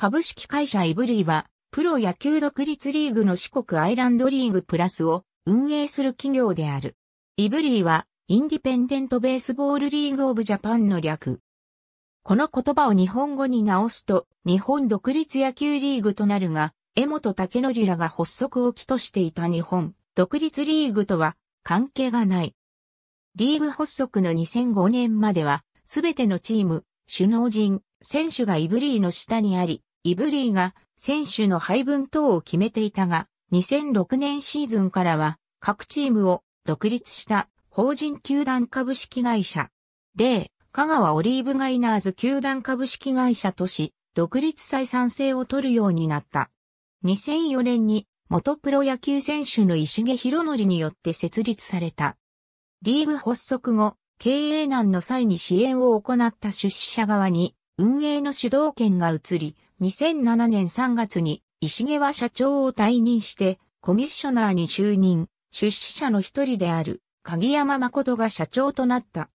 株式会社イブリーは、プロ野球独立リーグの四国アイランドリーグプラスを運営する企業である。イブリーは、インディペンデントベースボールリーグオブジャパンの略。この言葉を日本語に直すと、日本独立野球リーグとなるが、江本武則らが発足を起としていた日本独立リーグとは関係がない。リーグ発足の2005年までは、すべてのチーム、首脳陣、選手がイブリーの下にあり、イブリーが選手の配分等を決めていたが、2006年シーズンからは各チームを独立した法人球団株式会社、例、香川オリーブガイナーズ球団株式会社とし、独立採算性を取るようになった。2004年に元プロ野球選手の石毛博則によって設立された。リーグ発足後、経営難の際に支援を行った出資者側に運営の主導権が移り、2007年3月に石毛は社長を退任してコミッショナーに就任、出資者の一人である鍵山誠が社長となった。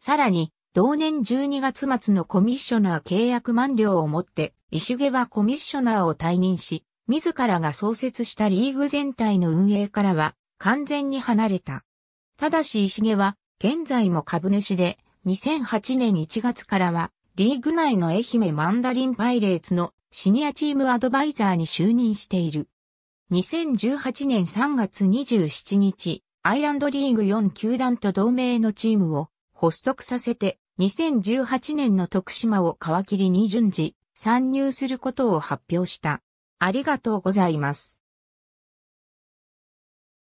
さらに、同年12月末のコミッショナー契約満了をもって、石毛はコミッショナーを退任し、自らが創設したリーグ全体の運営からは完全に離れた。ただし石毛は現在も株主で2008年1月からはリーグ内の愛媛マンダリンパイレーツのシニアチームアドバイザーに就任している。2018年3月27日、アイランドリーグ4球団と同盟のチームを発足させて、2018年の徳島を皮切りに順次参入することを発表した。ありがとうございます。